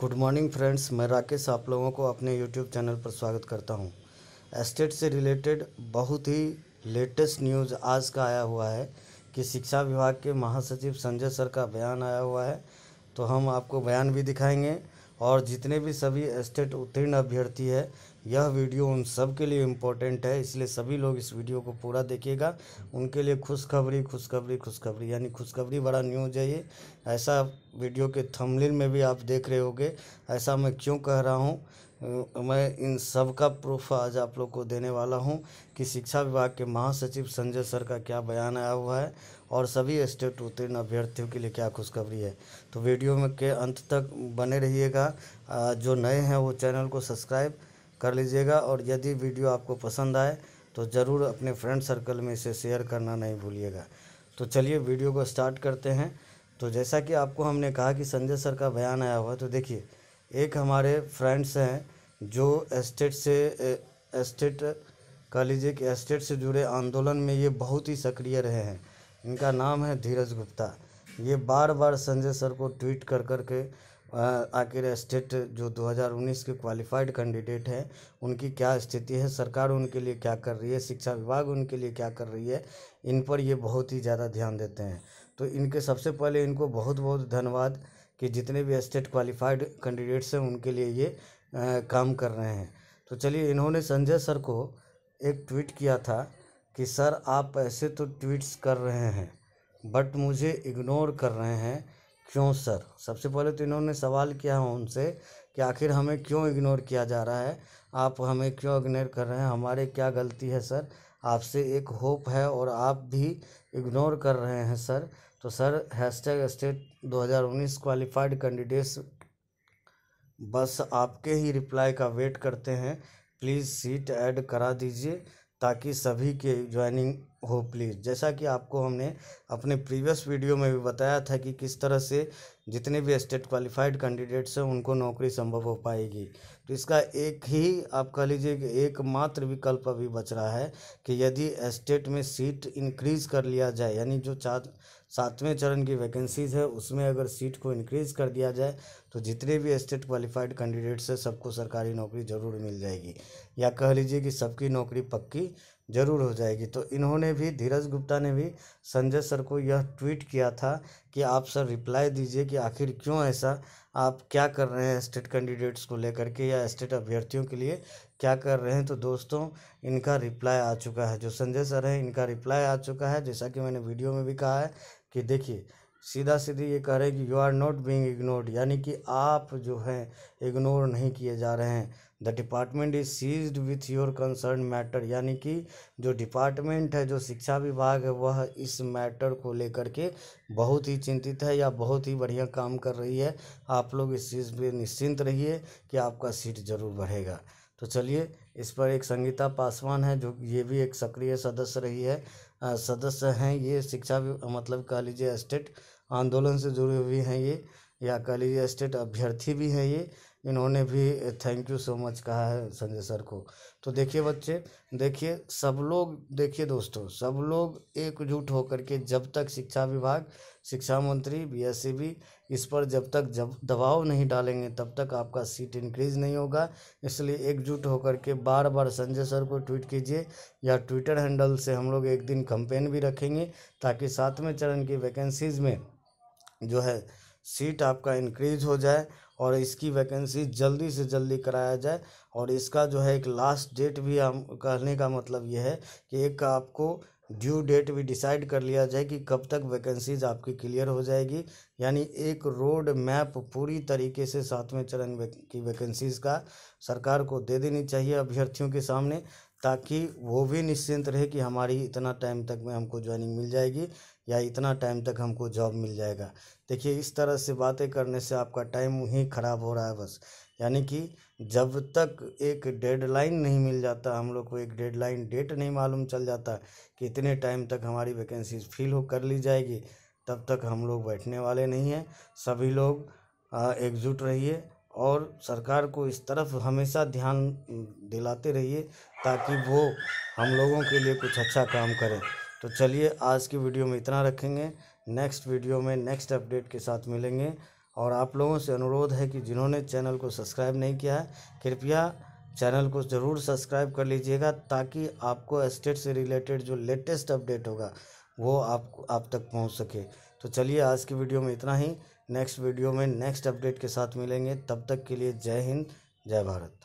good morning friends मैं राकेश आप लोगों को अपने यूट्यूब चैनल पर स्वागत करता हूं एस्टेट से रिलेटेड बहुत ही लेटेस्ट न्यूज़ आज का आया हुआ है कि शिक्षा विभाग के महासचिव संजय सर का बयान आया हुआ है तो हम आपको बयान भी दिखाएंगे और जितने भी सभी एस्टेट उत्तीर्ण अभ्यर्थी है यह वीडियो उन सब के लिए इम्पोर्टेंट है इसलिए सभी लोग इस वीडियो को पूरा देखिएगा उनके लिए खुशखबरी खुशखबरी खुशखबरी यानी खुशखबरी बड़ा न्यूज है ये ऐसा वीडियो के थंबनेल में भी आप देख रहे होगे ऐसा मैं क्यों कह रहा हूँ मैं इन सब का प्रूफ आज आप लोग को देने वाला हूँ कि शिक्षा विभाग के महासचिव संजय सर का क्या बयान आया हुआ है और सभी स्टेट उत्तीर्ण अभ्यर्थियों के लिए क्या खुशखबरी है तो वीडियो में के अंत तक बने रहिएगा जो नए हैं वो चैनल को सब्सक्राइब कर लीजिएगा और यदि वीडियो आपको पसंद आए तो ज़रूर अपने फ्रेंड सर्कल में इसे शेयर करना नहीं भूलिएगा तो चलिए वीडियो को स्टार्ट करते हैं तो जैसा कि आपको हमने कहा कि संजय सर का बयान आया हुआ तो देखिए एक हमारे फ्रेंड्स हैं जो एस्टेट से एस्टेट कह लीजिए कि एस्टेट से जुड़े आंदोलन में ये बहुत ही सक्रिय रहे हैं इनका नाम है धीरज गुप्ता ये बार बार संजय सर को ट्वीट कर कर के आखिर स्टेट जो 2019 के क्वालिफाइड कैंडिडेट हैं उनकी क्या स्थिति है सरकार उनके लिए क्या कर रही है शिक्षा विभाग उनके लिए क्या कर रही है इन पर ये बहुत ही ज़्यादा ध्यान देते हैं तो इनके सबसे पहले इनको बहुत बहुत धन्यवाद कि जितने भी स्टेट क्वालिफाइड कैंडिडेट्स हैं उनके लिए ये आ, काम कर रहे हैं तो चलिए इन्होंने संजय सर को एक ट्वीट किया था कि सर आप ऐसे तो ट्वीट्स कर रहे हैं बट मुझे इग्नोर कर रहे हैं क्यों सर सबसे पहले तो इन्होंने सवाल किया उनसे कि आखिर हमें क्यों इग्नोर किया जा रहा है आप हमें क्यों इग्नोर कर रहे हैं हमारे क्या गलती है सर आपसे एक होप है और आप भी इग्नोर कर रहे हैं सर तो sir hashtag state 2019 qualified candidates बस आपके ही रिप्लाई का वेट करते हैं प्लीज़ सीट ऐड करा दीजिए ताकि सभी के ज्वाइनिंग हो प्लीज़ जैसा कि आपको हमने अपने प्रीवियस वीडियो में भी बताया था कि किस तरह से जितने भी स्टेट क्वालिफाइड कैंडिडेट्स हैं उनको नौकरी संभव हो पाएगी तो इसका एक ही आप कह लीजिए कि एकमात्र विकल्प अभी बच रहा है कि यदि स्टेट में सीट इंक्रीज़ कर लिया जाए यानी जो चार सातवें चरण की वैकेंसीज़ है उसमें अगर सीट को इंक्रीज़ कर दिया जाए तो जितने भी स्टेट क्वालिफाइड कैंडिडेट्स हैं सबको सरकारी नौकरी ज़रूर मिल जाएगी या कह लीजिए कि सबकी नौकरी पक्की ज़रूर हो जाएगी तो इन्होंने भी धीरज गुप्ता ने भी संजय सर को यह ट्वीट किया था कि आप सर रिप्लाई दीजिए कि आखिर क्यों ऐसा आप क्या कर रहे हैं स्टेट कैंडिडेट्स को लेकर के या स्टेट अभ्यर्थियों के लिए क्या कर रहे हैं तो दोस्तों इनका रिप्लाई आ चुका है जो संजय सर हैं इनका रिप्लाई आ चुका है जैसा कि मैंने वीडियो में भी कहा है कि देखिए सीधा सीधी ये कह रहे हैं कि you are not being ignored यानी कि आप जो हैं इग्नोर नहीं किए जा रहे हैं the department is seized with your concern matter यानी कि जो डिपार्टमेंट है जो शिक्षा विभाग है वह इस मैटर को लेकर के बहुत ही चिंतित है या बहुत ही बढ़िया काम कर रही है आप लोग इस चीज़ पर निश्चिंत रहिए कि आपका सीट ज़रूर बढ़ेगा तो चलिए इस पर एक संगीता पासवान है जो ये भी एक सक्रिय सदस्य रही है सदस्य हैं ये शिक्षा मतलब कह लीजिए स्टेट आंदोलन से जुड़ी हुई हैं ये या कह लीजिए स्टेट अभ्यर्थी भी हैं ये इन्होंने भी थैंक यू सो मच कहा है संजय सर को तो देखिए बच्चे देखिए सब लोग देखिए दोस्तों सब लोग एकजुट होकर के जब तक शिक्षा विभाग शिक्षा मंत्री बी e इस पर जब तक जब दबाव नहीं डालेंगे तब तक आपका सीट इंक्रीज नहीं होगा इसलिए एकजुट होकर के बार बार संजय सर को ट्वीट कीजिए या ट्विटर हैंडल से हम लोग एक दिन कंपेन भी रखेंगे ताकि सातवें चरण की वैकेंसीज़ में जो है सीट आपका इंक्रीज हो जाए और इसकी वैकेंसी जल्दी से जल्दी कराया जाए और इसका जो है एक लास्ट डेट भी हम कहने का मतलब यह है कि एक आपको ड्यू डेट भी डिसाइड कर लिया जाए कि कब तक वैकेंसीज आपकी क्लियर हो जाएगी यानी एक रोड मैप पूरी तरीके से सातवें चरण की वैकेंसीज का सरकार को दे देनी चाहिए अभ्यर्थियों के सामने ताकि वो भी निश्चिंत रहे कि हमारी इतना टाइम तक में हमको ज्वाइनिंग मिल जाएगी या इतना टाइम तक हमको जॉब मिल जाएगा देखिए इस तरह से बातें करने से आपका टाइम ही ख़राब हो रहा है बस यानी कि जब तक एक डेडलाइन नहीं मिल जाता हम लोग को एक डेडलाइन डेट नहीं मालूम चल जाता कि इतने टाइम तक हमारी वैकेंसीज फिल हो कर ली जाएगी तब तक हम लोग बैठने वाले नहीं हैं सभी लोग एकजुट रहिए और सरकार को इस तरफ हमेशा ध्यान दिलाते रहिए ताकि वो हम लोगों के लिए कुछ अच्छा काम करें तो चलिए आज की वीडियो में इतना रखेंगे नेक्स्ट वीडियो में नेक्स्ट अपडेट के साथ मिलेंगे और आप लोगों से अनुरोध है कि जिन्होंने चैनल को सब्सक्राइब नहीं किया है कृपया चैनल को ज़रूर सब्सक्राइब कर लीजिएगा ताकि आपको एस्टेट से रिलेटेड जो लेटेस्ट अपडेट होगा वो आप आप तक पहुँच सके तो चलिए आज की वीडियो में इतना ही नेक्स्ट वीडियो में नेक्स्ट अपडेट के साथ मिलेंगे तब तक के लिए जय हिंद जय भारत